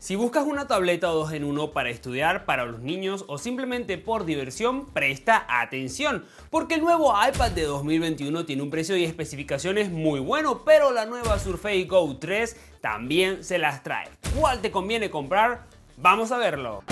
Si buscas una tableta o dos en uno para estudiar, para los niños o simplemente por diversión, presta atención, porque el nuevo iPad de 2021 tiene un precio y especificaciones muy bueno, pero la nueva Surface Go 3 también se las trae. ¿Cuál te conviene comprar? Vamos a verlo.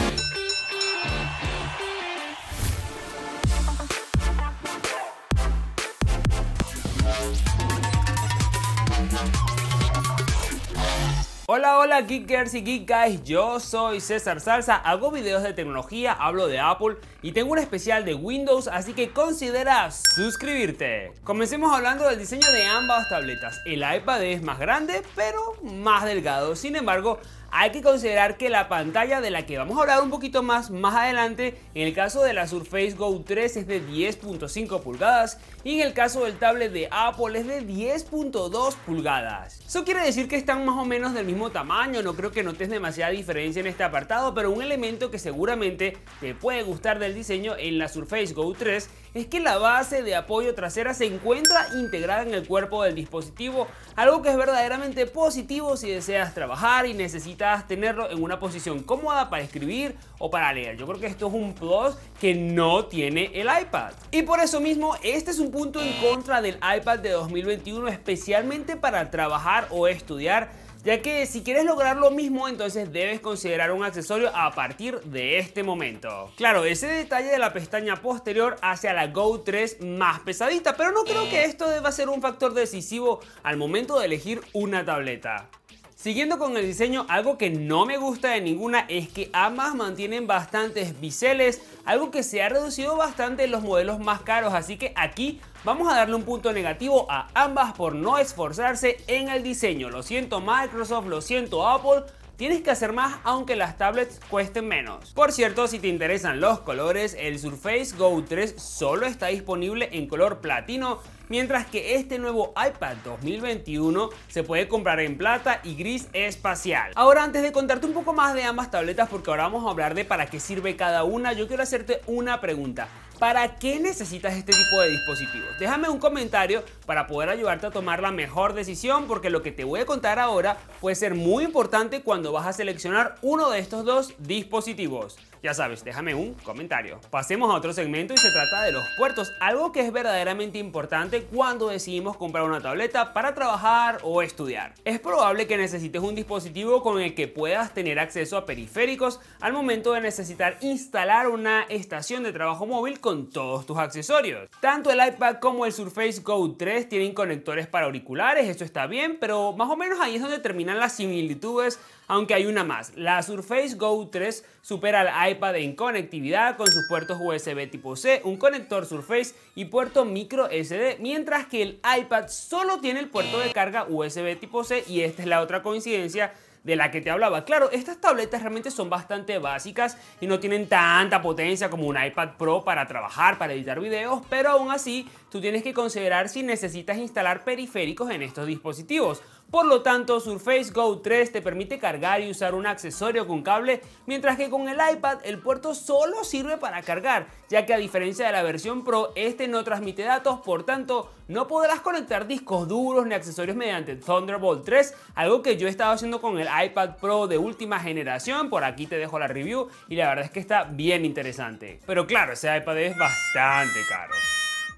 Hola, hola geekers y geek guys, yo soy César Salsa, hago videos de tecnología, hablo de Apple y tengo un especial de Windows, así que considera suscribirte. Comencemos hablando del diseño de ambas tabletas. El iPad es más grande, pero más delgado. Sin embargo, hay que considerar que la pantalla de la que vamos a hablar un poquito más más adelante, en el caso de la Surface Go 3 es de 10.5 pulgadas y en el caso del tablet de Apple es de 10.2 pulgadas. Eso quiere decir que están más o menos del mismo tamaño, no creo que notes demasiada diferencia en este apartado, pero un elemento que seguramente te puede gustar del diseño en la Surface Go 3 es que la base de apoyo trasera se encuentra integrada en el cuerpo del dispositivo, algo que es verdaderamente positivo si deseas trabajar y necesitas tenerlo en una posición cómoda para escribir o para leer. Yo creo que esto es un plus que no tiene el iPad. Y por eso mismo, este es un punto en contra del iPad de 2021, especialmente para trabajar o estudiar ya que si quieres lograr lo mismo, entonces debes considerar un accesorio a partir de este momento. Claro, ese detalle de la pestaña posterior hace a la Go 3 más pesadita, pero no creo que esto deba ser un factor decisivo al momento de elegir una tableta. Siguiendo con el diseño, algo que no me gusta de ninguna es que ambas mantienen bastantes biseles, algo que se ha reducido bastante en los modelos más caros, así que aquí vamos a darle un punto negativo a ambas por no esforzarse en el diseño. Lo siento Microsoft, lo siento Apple, Tienes que hacer más aunque las tablets cuesten menos. Por cierto, si te interesan los colores, el Surface Go 3 solo está disponible en color platino, mientras que este nuevo iPad 2021 se puede comprar en plata y gris espacial. Ahora antes de contarte un poco más de ambas tabletas, porque ahora vamos a hablar de para qué sirve cada una, yo quiero hacerte una pregunta. ¿Para qué necesitas este tipo de dispositivos? Déjame un comentario para poder ayudarte a tomar la mejor decisión porque lo que te voy a contar ahora puede ser muy importante cuando vas a seleccionar uno de estos dos dispositivos. Ya sabes, déjame un comentario. Pasemos a otro segmento y se trata de los puertos, algo que es verdaderamente importante cuando decidimos comprar una tableta para trabajar o estudiar. Es probable que necesites un dispositivo con el que puedas tener acceso a periféricos al momento de necesitar instalar una estación de trabajo móvil con todos tus accesorios. Tanto el iPad como el Surface Go 3 tienen conectores para auriculares, eso está bien, pero más o menos ahí es donde terminan las similitudes aunque hay una más. La Surface Go 3 supera al iPad en conectividad con sus puertos USB tipo C, un conector Surface y puerto micro SD, mientras que el iPad solo tiene el puerto de carga USB tipo C y esta es la otra coincidencia de la que te hablaba. Claro, estas tabletas realmente son bastante básicas y no tienen tanta potencia como un iPad Pro para trabajar, para editar videos, pero aún así tú tienes que considerar si necesitas instalar periféricos en estos dispositivos. Por lo tanto, Surface Go 3 te permite cargar y usar un accesorio con cable, mientras que con el iPad el puerto solo sirve para cargar, ya que a diferencia de la versión Pro, este no transmite datos, por tanto, no podrás conectar discos duros ni accesorios mediante Thunderbolt 3, algo que yo he estado haciendo con el iPad Pro de última generación, por aquí te dejo la review y la verdad es que está bien interesante. Pero claro, ese iPad es bastante caro.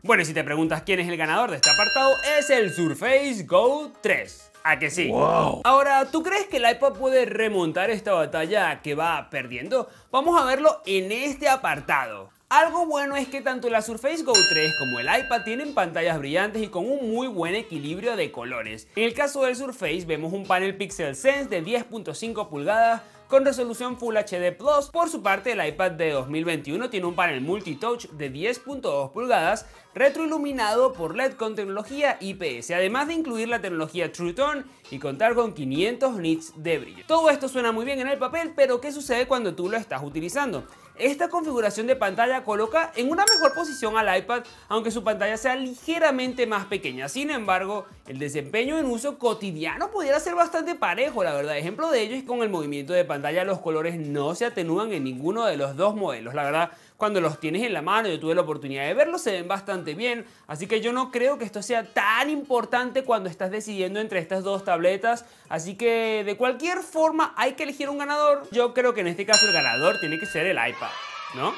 Bueno, y si te preguntas quién es el ganador de este apartado, es el Surface Go 3. ¿A que sí? Ahora, ¿tú crees que el iPad puede remontar esta batalla que va perdiendo? Vamos a verlo en este apartado. Algo bueno es que tanto la Surface Go 3 como el iPad tienen pantallas brillantes y con un muy buen equilibrio de colores. En el caso del Surface vemos un panel Pixel Sense de 10.5 pulgadas con resolución Full HD Plus. Por su parte, el iPad de 2021 tiene un panel multitouch de 10.2 pulgadas retroiluminado por LED con tecnología IPS, además de incluir la tecnología True Tone y contar con 500 nits de brillo. Todo esto suena muy bien en el papel, pero ¿qué sucede cuando tú lo estás utilizando? Esta configuración de pantalla coloca en una mejor posición al iPad, aunque su pantalla sea ligeramente más pequeña. Sin embargo, el desempeño en uso cotidiano pudiera ser bastante parejo, la verdad. Ejemplo de ello es con el movimiento de pantalla los colores no se atenúan en ninguno de los dos modelos. La verdad, cuando los tienes en la mano, yo tuve la oportunidad de verlos, se ven bastante bien. Así que yo no creo que esto sea tan importante cuando estás decidiendo entre estas dos tabletas. Así que de cualquier forma hay que elegir un ganador. Yo creo que en este caso el ganador tiene que ser el iPad, ¿no?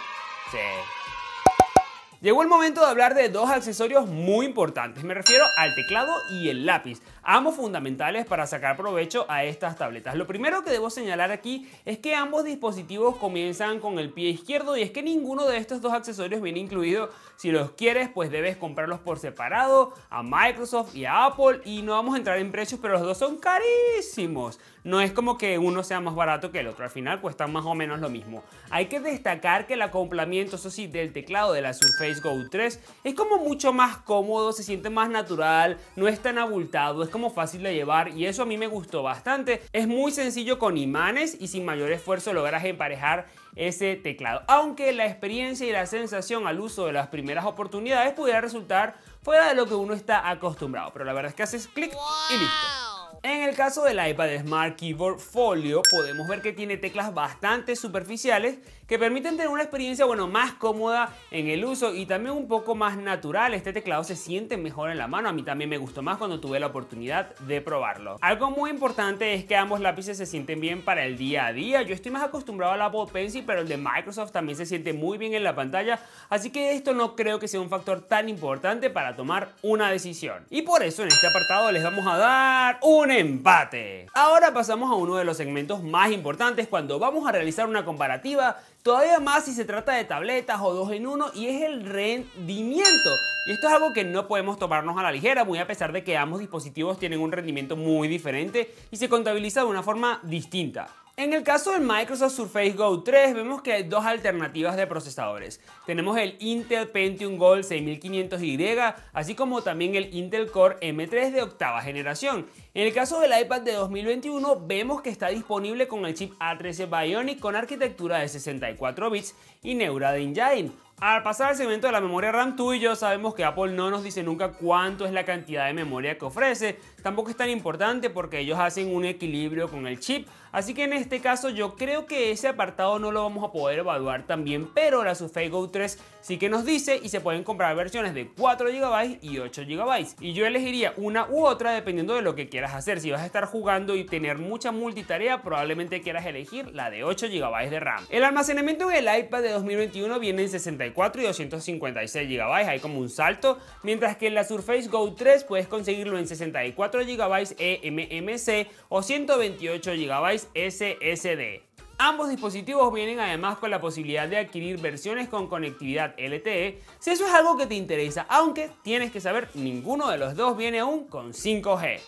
Sí. Llegó el momento de hablar de dos accesorios muy importantes, me refiero al teclado y el lápiz, ambos fundamentales para sacar provecho a estas tabletas. Lo primero que debo señalar aquí es que ambos dispositivos comienzan con el pie izquierdo y es que ninguno de estos dos accesorios viene incluido. Si los quieres, pues debes comprarlos por separado a Microsoft y a Apple y no vamos a entrar en precios, pero los dos son carísimos. No es como que uno sea más barato que el otro, al final cuestan más o menos lo mismo. Hay que destacar que el acoplamiento, eso sí, del teclado de la Surface Go 3 es como mucho más cómodo, se siente más natural, no es tan abultado, es como fácil de llevar y eso a mí me gustó bastante. Es muy sencillo con imanes y sin mayor esfuerzo logras emparejar ese teclado. Aunque la experiencia y la sensación al uso de las primeras oportunidades pudiera resultar fuera de lo que uno está acostumbrado, pero la verdad es que haces clic y listo. En el caso del iPad Smart Keyboard Folio podemos ver que tiene teclas bastante superficiales que permiten tener una experiencia bueno, más cómoda en el uso y también un poco más natural. Este teclado se siente mejor en la mano, a mí también me gustó más cuando tuve la oportunidad de probarlo. Algo muy importante es que ambos lápices se sienten bien para el día a día. Yo estoy más acostumbrado al Apple Pencil, pero el de Microsoft también se siente muy bien en la pantalla, así que esto no creo que sea un factor tan importante para tomar una decisión. Y por eso en este apartado les vamos a dar un empate. Ahora pasamos a uno de los segmentos más importantes cuando vamos a realizar una comparativa, todavía más si se trata de tabletas o dos en uno, y es el rendimiento. Y esto es algo que no podemos tomarnos a la ligera, muy a pesar de que ambos dispositivos tienen un rendimiento muy diferente y se contabiliza de una forma distinta. En el caso del Microsoft Surface Go 3 vemos que hay dos alternativas de procesadores. Tenemos el Intel Pentium Gold 6500Y, así como también el Intel Core M3 de octava generación. En el caso del iPad de 2021 vemos que está disponible con el chip A13 Bionic con arquitectura de 64 bits y Neural Engine. Al pasar al segmento de la memoria RAM, tú y yo sabemos que Apple no nos dice nunca cuánto es la cantidad de memoria que ofrece. Tampoco es tan importante porque ellos hacen un equilibrio con el chip. Así que en este caso yo creo que ese apartado no lo vamos a poder evaluar también, pero la Surface Go 3 sí que nos dice y se pueden comprar versiones de 4 GB y 8 GB. Y yo elegiría una u otra dependiendo de lo que quieras hacer. Si vas a estar jugando y tener mucha multitarea, probablemente quieras elegir la de 8 GB de RAM. El almacenamiento en el iPad de 2021 viene en 64 y 256 GB, hay como un salto, mientras que en la Surface Go 3 puedes conseguirlo en 64 GB eMMC o 128 GB SSD. Ambos dispositivos vienen además con la posibilidad de adquirir versiones con conectividad LTE si eso es algo que te interesa, aunque tienes que saber, ninguno de los dos viene aún con 5G.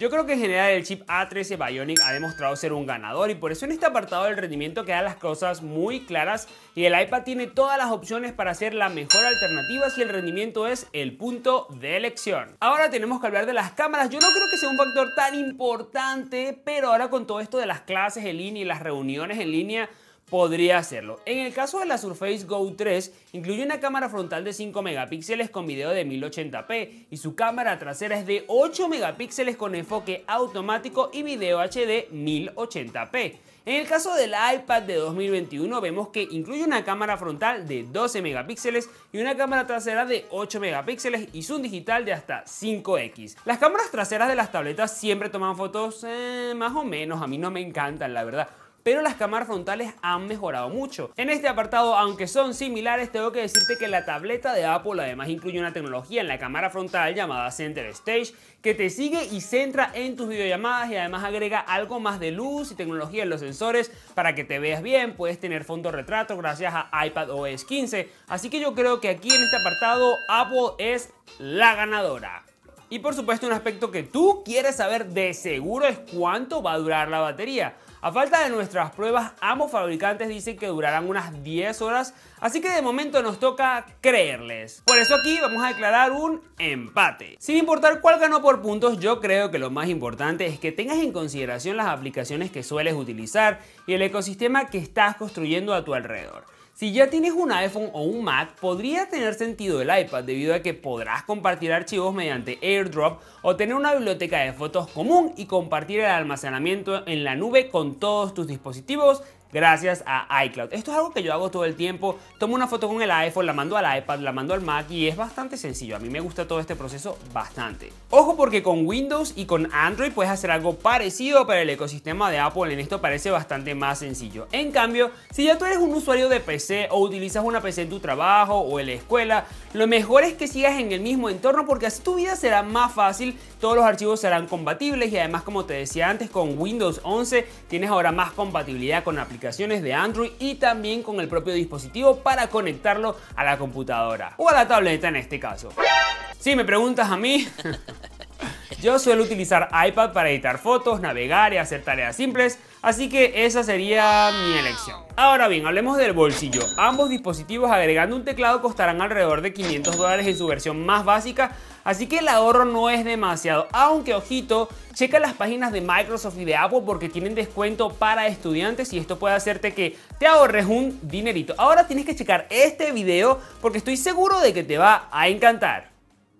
Yo creo que en general el chip A13 Bionic ha demostrado ser un ganador y por eso en este apartado del rendimiento quedan las cosas muy claras y el iPad tiene todas las opciones para ser la mejor alternativa si el rendimiento es el punto de elección. Ahora tenemos que hablar de las cámaras. Yo no creo que sea un factor tan importante, pero ahora con todo esto de las clases en línea y las reuniones en línea, podría hacerlo. En el caso de la Surface Go 3, incluye una cámara frontal de 5 megapíxeles con video de 1080p y su cámara trasera es de 8 megapíxeles con enfoque automático y video HD 1080p. En el caso del iPad de 2021 vemos que incluye una cámara frontal de 12 megapíxeles y una cámara trasera de 8 megapíxeles y zoom digital de hasta 5x. Las cámaras traseras de las tabletas siempre toman fotos eh, más o menos, a mí no me encantan la verdad, pero las cámaras frontales han mejorado mucho. En este apartado, aunque son similares, tengo que decirte que la tableta de Apple además incluye una tecnología en la cámara frontal llamada Center Stage, que te sigue y centra en tus videollamadas y además agrega algo más de luz y tecnología en los sensores para que te veas bien, puedes tener fondo retrato gracias a iPad OS 15, así que yo creo que aquí en este apartado Apple es la ganadora. Y por supuesto un aspecto que tú quieres saber de seguro es cuánto va a durar la batería. A falta de nuestras pruebas, ambos fabricantes dicen que durarán unas 10 horas, así que de momento nos toca creerles. Por eso aquí vamos a declarar un empate. Sin importar cuál ganó por puntos, yo creo que lo más importante es que tengas en consideración las aplicaciones que sueles utilizar y el ecosistema que estás construyendo a tu alrededor. Si ya tienes un iPhone o un Mac, podría tener sentido el iPad debido a que podrás compartir archivos mediante AirDrop o tener una biblioteca de fotos común y compartir el almacenamiento en la nube con todos tus dispositivos gracias a iCloud. Esto es algo que yo hago todo el tiempo. Tomo una foto con el iPhone, la mando al iPad, la mando al Mac y es bastante sencillo. A mí me gusta todo este proceso bastante. Ojo porque con Windows y con Android puedes hacer algo parecido, para el ecosistema de Apple en esto parece bastante más sencillo. En cambio, si ya tú eres un usuario de PC o utilizas una PC en tu trabajo o en la escuela, lo mejor es que sigas en el mismo entorno porque así tu vida será más fácil, todos los archivos serán compatibles y además como te decía antes con Windows 11 tienes ahora más compatibilidad con aplicaciones aplicaciones de Android y también con el propio dispositivo para conectarlo a la computadora o a la tableta en este caso. Si me preguntas a mí, yo suelo utilizar iPad para editar fotos, navegar y hacer tareas simples, Así que esa sería mi elección. Ahora bien, hablemos del bolsillo. Ambos dispositivos agregando un teclado costarán alrededor de 500 dólares en su versión más básica, así que el ahorro no es demasiado. Aunque ojito, checa las páginas de Microsoft y de Apple porque tienen descuento para estudiantes y esto puede hacerte que te ahorres un dinerito. Ahora tienes que checar este video porque estoy seguro de que te va a encantar.